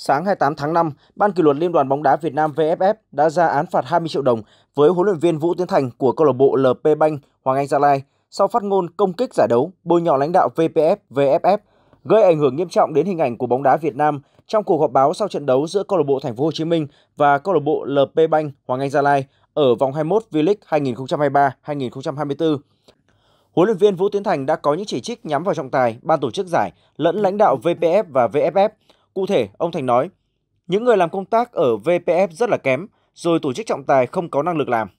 Sáng 28 tháng 5, Ban kỷ luật Liên đoàn bóng đá Việt Nam VFF đã ra án phạt 20 triệu đồng với huấn luyện viên Vũ Tiến Thành của câu lạc bộ LP Bank Hoàng Anh Gia Lai sau phát ngôn công kích giải đấu bôi nhọ lãnh đạo VPF VFF gây ảnh hưởng nghiêm trọng đến hình ảnh của bóng đá Việt Nam trong cuộc họp báo sau trận đấu giữa câu lạc bộ Thành phố Hồ Chí Minh và câu lạc bộ LP Bank Hoàng Anh Gia Lai ở vòng 21 V-League 2023-2024. Huấn luyện viên Vũ Tiến Thành đã có những chỉ trích nhắm vào trọng tài, ban tổ chức giải lẫn lãnh đạo VPF và VFF Cụ thể, ông Thành nói, những người làm công tác ở VPF rất là kém, rồi tổ chức trọng tài không có năng lực làm.